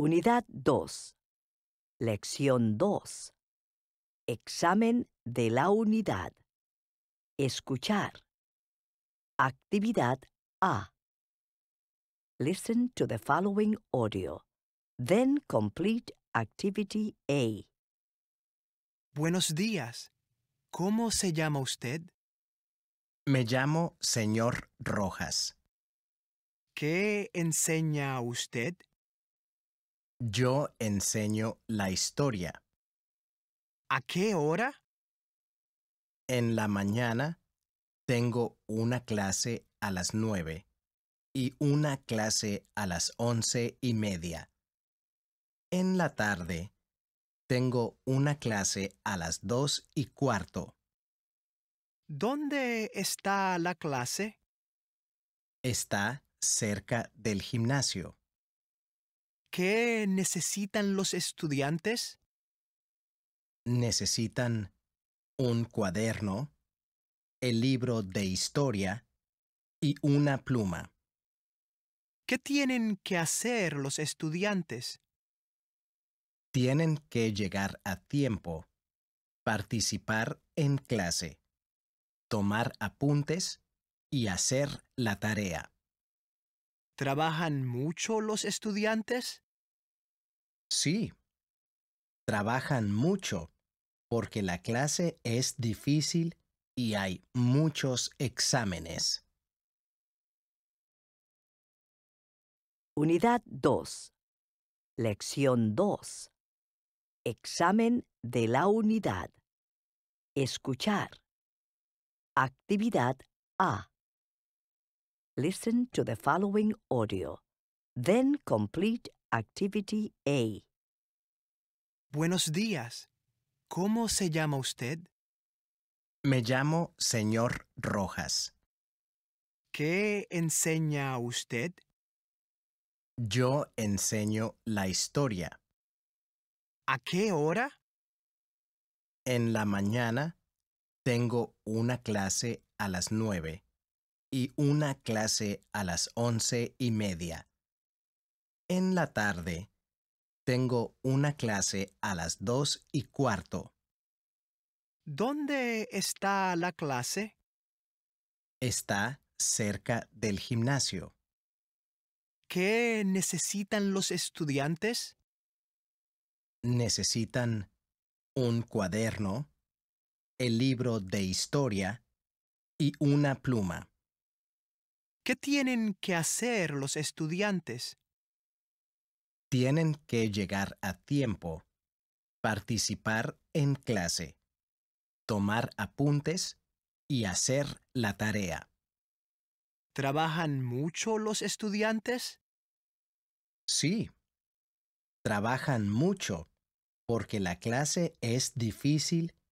Unidad 2. Lección 2. Examen de la unidad. Escuchar. Actividad A. Listen to the following audio. Then complete activity A. Buenos días. ¿Cómo se llama usted? Me llamo señor Rojas. ¿Qué enseña usted? Yo enseño la historia. ¿A qué hora? En la mañana tengo una clase a las nueve y una clase a las once y media. En la tarde tengo una clase a las dos y cuarto. ¿Dónde está la clase? Está cerca del gimnasio. ¿Qué necesitan los estudiantes? Necesitan un cuaderno, el libro de historia y una pluma. ¿Qué tienen que hacer los estudiantes? Tienen que llegar a tiempo, participar en clase, tomar apuntes y hacer la tarea. ¿Trabajan mucho los estudiantes? Sí, trabajan mucho porque la clase es difícil y hay muchos exámenes. Unidad 2. Lección 2. Examen de la unidad. Escuchar. Actividad A. Listen to the following audio. Then complete activity A. Buenos días. ¿Cómo se llama usted? Me llamo señor Rojas. ¿Qué enseña usted? Yo enseño la historia. ¿A qué hora? En la mañana tengo una clase a las nueve y una clase a las once y media. En la tarde, tengo una clase a las dos y cuarto. ¿Dónde está la clase? Está cerca del gimnasio. ¿Qué necesitan los estudiantes? Necesitan un cuaderno, el libro de historia y una pluma. ¿Qué tienen que hacer los estudiantes? Tienen que llegar a tiempo, participar en clase, tomar apuntes y hacer la tarea. ¿Trabajan mucho los estudiantes? Sí, trabajan mucho porque la clase es difícil